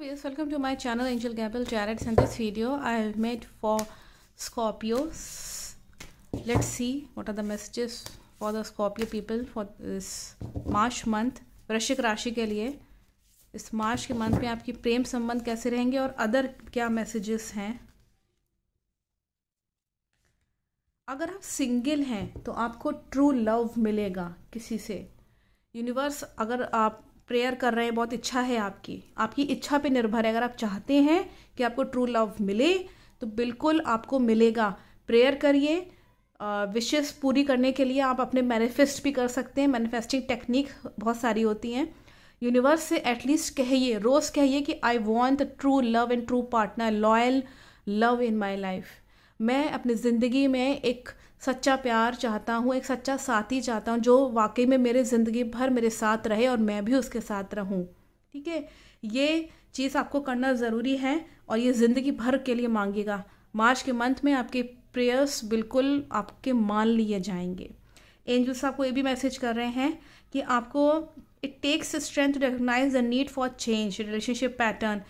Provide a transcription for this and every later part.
viewers welcome to my channel angel gabriel jarrett's and this video i have made for scorpios let's see what are the messages for the scorpio people for this march month वृश्चिक rashi ke liye is march ke month mein aapki prem sambandh kaise rahenge aur other kya messages hain agar aap single hain to aapko true love milega kisi se universe अगर आप prayer कर रहे हैं बहुत इच्छा है आपकी आपकी इच्छा पे निर्भर है अगर आप चाहते हैं कि आपको ट्रू लव मिले तो बिल्कुल आपको मिलेगा प्रेयर करिए विशेष पूरी करने के लिए आप अपने मैनिफेस्ट भी कर सकते हैं मैनिफेस्टिंग टेक्निक बहुत सारी होती हैं यूनिवर्स से एटलीस्ट कहिए रोज़ कहिए कि I want true love and true partner loyal love in my life मैं अपनी ज़िंदगी में एक सच्चा प्यार चाहता हूँ एक सच्चा साथी चाहता हूँ जो वाकई में मेरे ज़िंदगी भर मेरे साथ रहे और मैं भी उसके साथ रहूँ ठीक है ये चीज़ आपको करना ज़रूरी है और ये ज़िंदगी भर के लिए मांगेगा मार्च के मंथ में आपके प्रेयर्स बिल्कुल आपके मान लिए जाएंगे एंजल साहब को ये भी मैसेज कर रहे हैं कि आपको it takes strength to recognise the need for change relationship pattern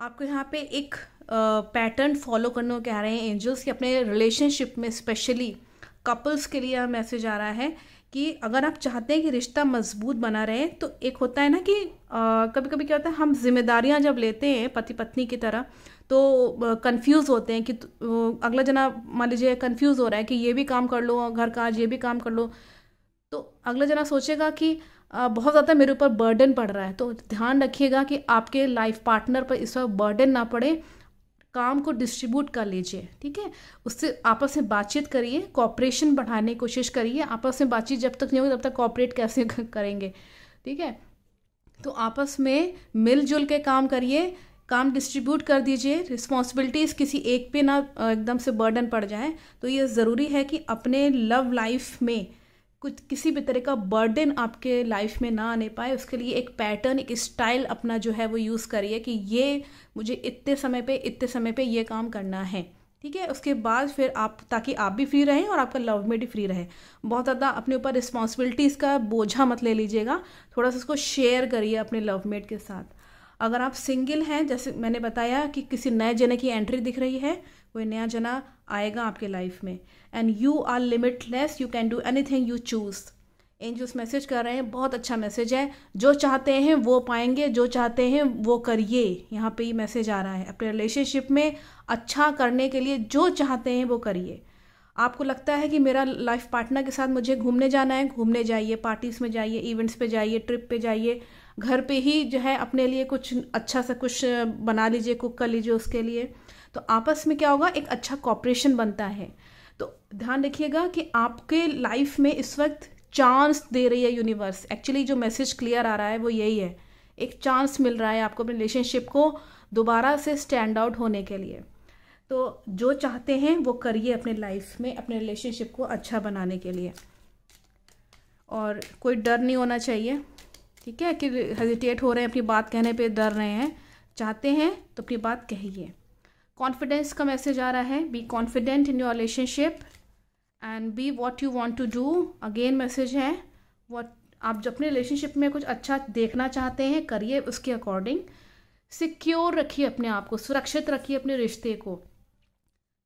आपको यहाँ पे एक पैटर्न फॉलो करने को कह रहे हैं एंजल्स कि अपने रिलेशनशिप में स्पेशली कपल्स के लिए मैसेज आ रहा है कि अगर आप चाहते हैं कि रिश्ता मजबूत बना रहे तो एक होता है ना कि आ, कभी कभी क्या होता है हम जिम्मेदारियां जब लेते हैं पति पत्नी की तरह तो कंफ्यूज होते हैं कि तो, अगला जना मान लीजिए कंफ्यूज हो रहा है कि ये भी काम कर लो घर का आज ये भी काम कर लो तो अगला जना सोचेगा कि बहुत ज़्यादा मेरे ऊपर बर्डन पड़ रहा है तो ध्यान रखिएगा कि आपके लाइफ पार्टनर पर इस पर बर्डन ना पड़े काम को डिस्ट्रीब्यूट कर लीजिए ठीक है उससे आपस में बातचीत करिए कॉपरेशन बढ़ाने की कोशिश करिए आपस में बातचीत जब तक नहीं होगी तब तक कॉपरेट कैसे करेंगे ठीक है तो आपस में मिलजुल के काम करिए काम डिस्ट्रीब्यूट कर दीजिए रिस्पॉन्सिबिलिटीज़ किसी एक पे ना एकदम से बर्डन पड़ जाए तो ये ज़रूरी है कि अपने लव लाइफ में कुछ किसी भी तरह का बर्डन आपके लाइफ में ना आने पाए उसके लिए एक पैटर्न एक स्टाइल अपना जो है वो यूज़ करिए कि ये मुझे इतने समय पे इतने समय पे ये काम करना है ठीक है उसके बाद फिर आप ताकि आप भी फ्री रहें और आपका लव मेट भी फ्री रहे बहुत ज़्यादा अपने ऊपर रिस्पॉन्सिबिलिटीज़ का बोझा मत ले लीजिएगा थोड़ा सा उसको शेयर करिए अपने लव मेट के साथ अगर आप सिंगल हैं जैसे मैंने बताया कि किसी नए जने की एंट्री दिख रही है कोई नया जना आएगा आपके लाइफ में and you are limitless you can do anything you choose angels message कर रहे हैं बहुत अच्छा मैसेज है जो चाहते हैं वो पाएंगे जो चाहते हैं वो करिए यहाँ पे ये मैसेज आ रहा है अपने रिलेशनशिप में अच्छा करने के लिए जो चाहते हैं वो करिए आपको लगता है कि मेरा लाइफ पार्टनर के साथ मुझे घूमने जाना है घूमने जाइए पार्टीज़ में जाइए इवेंट्स पे जाइए ट्रिप पे जाइए घर पे ही जो है अपने लिए कुछ अच्छा सा कुछ बना लीजिए कुक कर लीजिए उसके लिए तो आपस में क्या होगा एक अच्छा कॉपरेशन बनता है तो ध्यान रखिएगा कि आपके लाइफ में इस वक्त चांस दे रही है यूनिवर्स एक्चुअली जो मैसेज क्लियर आ रहा है वो यही है एक चांस मिल रहा है आपको अपने रिलेशनशिप को दोबारा से स्टैंड आउट होने के लिए तो जो चाहते हैं वो करिए अपने लाइफ में अपने रिलेशनशिप को अच्छा बनाने के लिए और कोई डर नहीं होना चाहिए ठीक है कि हेजिटेट हो रहे हैं अपनी बात कहने पे डर रहे हैं चाहते हैं तो अपनी बात कहिए कॉन्फिडेंस का मैसेज आ रहा है be confident in your relationship and be what you want to do again message है वॉट आप जब अपने रिलेशनशिप में कुछ अच्छा देखना चाहते हैं करिए उसके अकॉर्डिंग सिक्योर रखिए अपने आप को सुरक्षित रखिए अपने रिश्ते को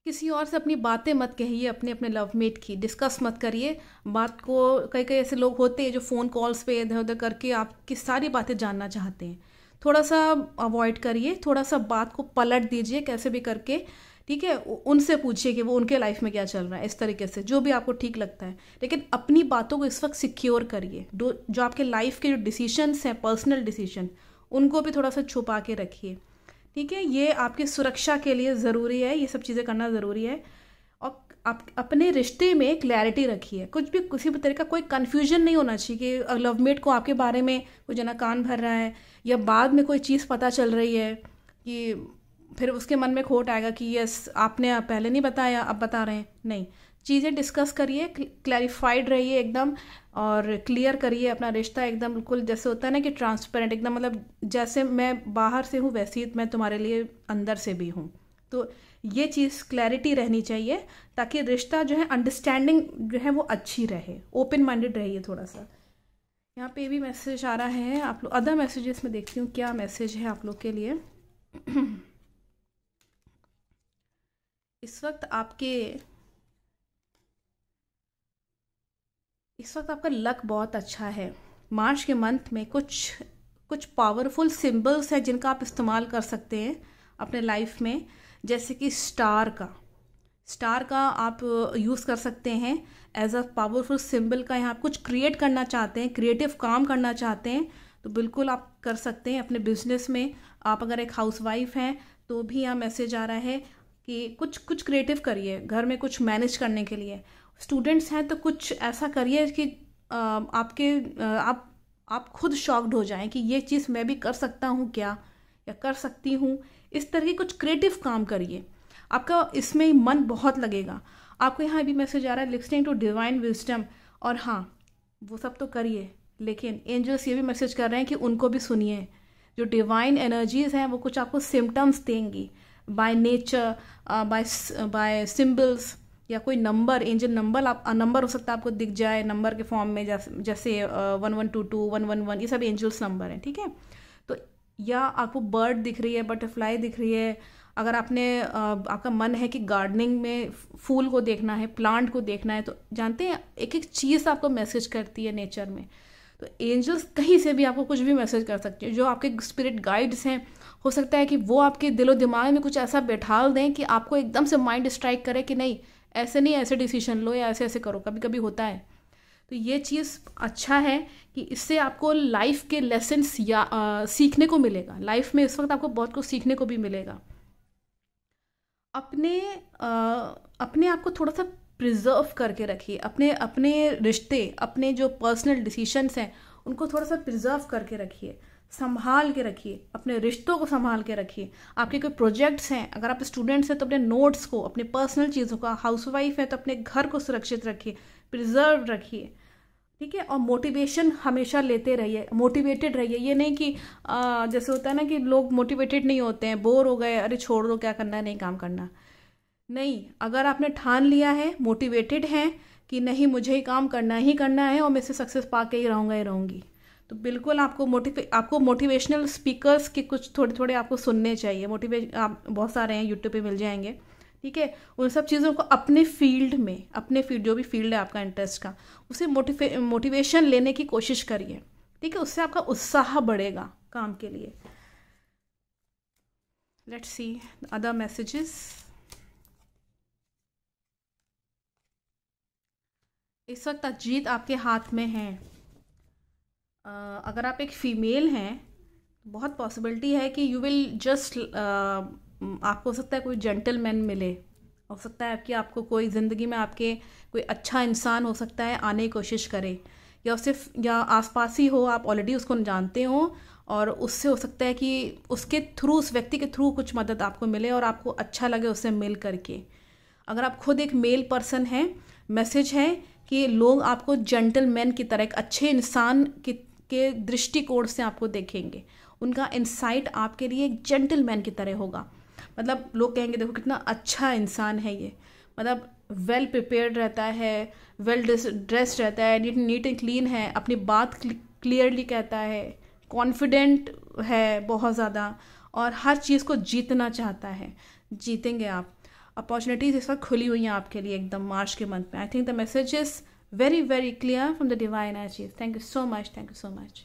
किसी और से अपनी बातें मत कहिए अपने अपने लव मेट की डिस्कस मत करिए बात को कई कई ऐसे लोग होते हैं जो फ़ोन कॉल्स पे इधर उधर करके आपकी सारी बातें जानना चाहते हैं थोड़ा सा अवॉइड करिए थोड़ा सा बात को पलट दीजिए कैसे भी करके ठीक है उनसे पूछिए कि वो उनके लाइफ में क्या चल रहा है इस तरीके से जो भी आपको ठीक लगता है लेकिन अपनी बातों को इस वक्त सिक्योर करिए जो आपके लाइफ के जो डिसीशंस हैं पर्सनल डिसीजन उनको भी थोड़ा सा छुपा के रखिए ठीक है ये आपकी सुरक्षा के लिए ज़रूरी है ये सब चीज़ें करना ज़रूरी है और आप अपने रिश्ते में क्लैरिटी रखिए कुछ भी किसी भी तरह का कोई कन्फ्यूजन नहीं होना चाहिए कि लवमेट को आपके बारे में कोई जना कान भर रहा है या बाद में कोई चीज़ पता चल रही है कि फिर उसके मन में खोट आएगा कि यस आपने पहले नहीं बताया अब बता रहे हैं नहीं चीज़ें डिस्कस करिए क्लैरिफाइड रहिए एकदम और क्लियर करिए अपना रिश्ता एकदम बिल्कुल जैसे होता है ना कि ट्रांसपेरेंट एकदम मतलब जैसे मैं बाहर से हूँ वैसे ही मैं तुम्हारे लिए अंदर से भी हूँ तो ये चीज़ क्लैरिटी रहनी चाहिए ताकि रिश्ता जो है अंडरस्टैंडिंग जो है वो अच्छी रहे ओपन माइंडेड रहिए थोड़ा सा यहाँ पे भी मैसेज आ रहा है आप लोग अदर मैसेजेस में देखती हूँ क्या मैसेज है आप लोग के लिए इस वक्त आपके इस वक्त आपका लक बहुत अच्छा है मार्च के मंथ में कुछ कुछ पावरफुल सिंबल्स हैं जिनका आप इस्तेमाल कर सकते हैं अपने लाइफ में जैसे कि स्टार का स्टार का आप यूज़ कर सकते हैं एज अ पावरफुल सिंबल का यहाँ आप कुछ क्रिएट करना चाहते हैं क्रिएटिव काम करना चाहते हैं तो बिल्कुल आप कर सकते हैं अपने बिजनेस में आप अगर एक हाउसवाइफ हैं तो भी यहाँ मैसेज आ रहा है कि कुछ कुछ क्रिएटिव करिए घर में कुछ मैनेज करने के लिए स्टूडेंट्स हैं तो कुछ ऐसा करिए कि आपके आप आप खुद शॉक्ड हो जाएं कि ये चीज़ मैं भी कर सकता हूँ क्या या कर सकती हूँ इस तरह के कुछ क्रिएटिव काम करिए आपका इसमें मन बहुत लगेगा आपको यहाँ भी मैसेज आ रहा है लिस्टिंग टू डिवाइन विजडम और हाँ वो सब तो करिए लेकिन एंजल्स ये भी मैसेज कर रहे हैं कि उनको भी सुनिए जो डिवाइन एनर्जीज़ हैं वो कुछ आपको सिम्टम्स देंगी by nature by by symbols या कोई नंबर एंजल नंबर आप नंबर uh, हो सकता है आपको दिख जाए नंबर के फॉर्म में जैसे one one two two one one one ये सब एंजल्स नंबर हैं ठीक है तो या आपको बर्ड दिख रही है बटरफ्लाई दिख रही है अगर आपने uh, आपका मन है कि गार्डनिंग में फूल को देखना है प्लांट को देखना है तो जानते हैं एक एक चीज़ आपको मैसेज करती है नेचर में तो एंजल्स कहीं से भी आपको कुछ भी मैसेज कर सकते हैं जो आपके स्पिरिट गाइड्स हैं हो सकता है कि वो आपके दिलो दिमाग में कुछ ऐसा बैठाल दें कि आपको एकदम से माइंड स्ट्राइक करे कि नहीं ऐसे नहीं ऐसे डिसीजन लो या ऐसे ऐसे करो कभी कभी होता है तो ये चीज़ अच्छा है कि इससे आपको लाइफ के लेसन्स या आ, सीखने को मिलेगा लाइफ में इस वक्त आपको बहुत कुछ सीखने को भी मिलेगा अपने आ, अपने आप को थोड़ा सा प्रिजर्व करके रखिए अपने अपने रिश्ते अपने जो पर्सनल डिसीशंस हैं उनको थोड़ा सा प्रिजर्व करके रखिए संभाल के रखिए अपने रिश्तों को संभाल के रखिए आपके कोई प्रोजेक्ट्स हैं अगर आप स्टूडेंट्स हैं तो अपने नोट्स को अपने पर्सनल चीज़ों का हाउसवाइफ है तो अपने घर को सुरक्षित रखिए प्रिजर्व रखिए ठीक है और मोटिवेशन हमेशा लेते रहिए मोटिवेटेड रहिए ये नहीं कि आ, जैसे होता है ना कि लोग मोटिवेटेड नहीं होते हैं बोर हो गए अरे छोड़ दो क्या करना है नहीं काम करना नहीं अगर आपने ठान लिया है मोटिवेटेड हैं कि नहीं मुझे ही काम करना ही करना है और मैं इसे सक्सेस पा के ही रहूँगा ही रहूँगी तो बिल्कुल आपको मोटिवे आपको मोटिवेशनल स्पीकर्स के कुछ थोड़े थोड़े आपको सुनने चाहिए मोटिवेशन आप बहुत सारे हैं यूट्यूब पे मिल जाएंगे ठीक है उन सब चीज़ों को अपने फील्ड में अपने फील्ड जो भी फील्ड है आपका इंटरेस्ट का उसे मोटिवे मोटिवेशन लेने की कोशिश करिए ठीक है उससे आपका उत्साह बढ़ेगा काम के लिए लेट सी अदर मैसेजेस इस वक्त अजीत आपके हाथ में हैं अगर आप एक फ़ीमेल हैं तो बहुत पॉसिबिलिटी है कि यू विल जस्ट आपको हो सकता है कोई जेंटलमैन मिले हो सकता है कि आपको कोई ज़िंदगी में आपके कोई अच्छा इंसान हो सकता है आने की कोशिश करे या सिर्फ या आसपास ही हो आप ऑलरेडी उसको जानते हो और उससे हो सकता है कि उसके थ्रू उस व्यक्ति के थ्रू कुछ मदद आपको मिले और आपको अच्छा लगे उससे मिल करके अगर आप खुद एक मेल पर्सन हैं मैसेज है कि लोग आपको जेंटलमैन की तरह एक अच्छे इंसान की के दृष्टिकोण से आपको देखेंगे उनका इंसाइट आपके लिए एक जेंटलमैन की तरह होगा मतलब लोग कहेंगे देखो कितना अच्छा इंसान है ये मतलब वेल प्रिपेयर्ड रहता है वेल ड्रेस्ड रहता है नीट नीट एंड क्लीन है अपनी बात क्लियरली कहता है कॉन्फिडेंट है बहुत ज़्यादा और हर चीज़ को जीतना चाहता है जीतेंगे आप अपॉर्चुनिटीज़ इस वक्त खुली हुई हैं आपके लिए एकदम मार्च के मंथ में I think the message very, very clear from the divine energy. Thank you so much. Thank you so much.